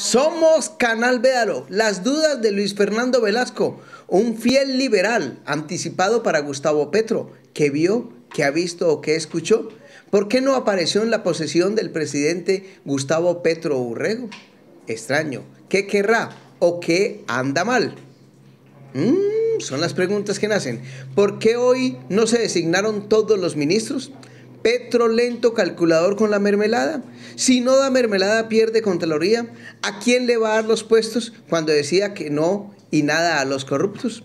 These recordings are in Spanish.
Somos Canal Véalo, las dudas de Luis Fernando Velasco, un fiel liberal anticipado para Gustavo Petro, que vio, que ha visto o que escuchó. ¿Por qué no apareció en la posesión del presidente Gustavo Petro Urrego? Extraño, ¿qué querrá o qué anda mal? Mm, son las preguntas que nacen. ¿Por qué hoy no se designaron todos los ministros? Petro lento calculador con la mermelada. Si no da mermelada, pierde Contraloría. ¿A quién le va a dar los puestos cuando decía que no y nada a los corruptos?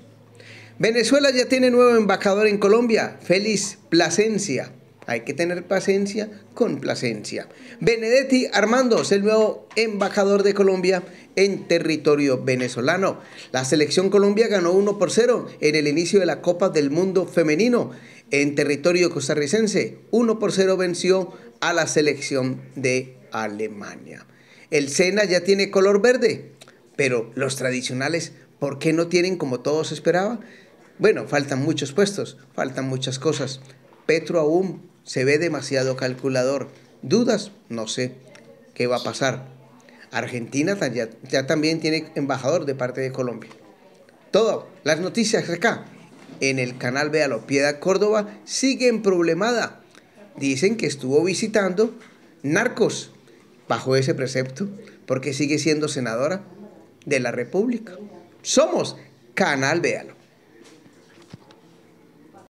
Venezuela ya tiene nuevo embajador en Colombia, Félix Plasencia. Hay que tener paciencia, complacencia. Benedetti Armando es el nuevo embajador de Colombia en territorio venezolano. La selección Colombia ganó 1 por 0 en el inicio de la Copa del Mundo Femenino en territorio costarricense. 1 por 0 venció a la selección de Alemania. El Sena ya tiene color verde, pero los tradicionales, ¿por qué no tienen como todos esperaban? Bueno, faltan muchos puestos, faltan muchas cosas. Petro aún se ve demasiado calculador. Dudas, no sé qué va a pasar. Argentina ya, también tiene embajador de parte de Colombia. Todas las noticias acá. En el canal Véalo, Piedad Córdoba sigue en problemada. Dicen que estuvo visitando narcos bajo ese precepto porque sigue siendo senadora de la República. Somos Canal Véalo.